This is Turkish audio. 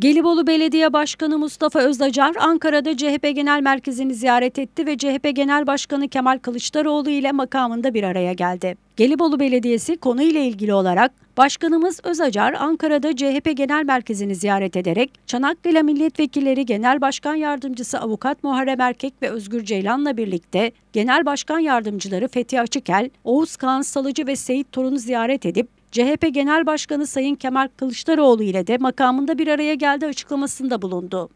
Gelibolu Belediye Başkanı Mustafa Özdacar Ankara'da CHP Genel Merkezi'ni ziyaret etti ve CHP Genel Başkanı Kemal Kılıçdaroğlu ile makamında bir araya geldi. Gelibolu Belediyesi konuyla ilgili olarak Başkanımız Özacar Ankara'da CHP Genel Merkezi'ni ziyaret ederek Çanakkale Milletvekilleri Genel Başkan Yardımcısı Avukat Muharrem Erkek ve Özgür Ceylan'la birlikte Genel Başkan Yardımcıları Fethi Açıkel, Oğuz Kağan Salıcı ve Seyit Torun'u ziyaret edip CHP Genel Başkanı Sayın Kemal Kılıçdaroğlu ile de makamında bir araya geldi açıklamasında bulundu.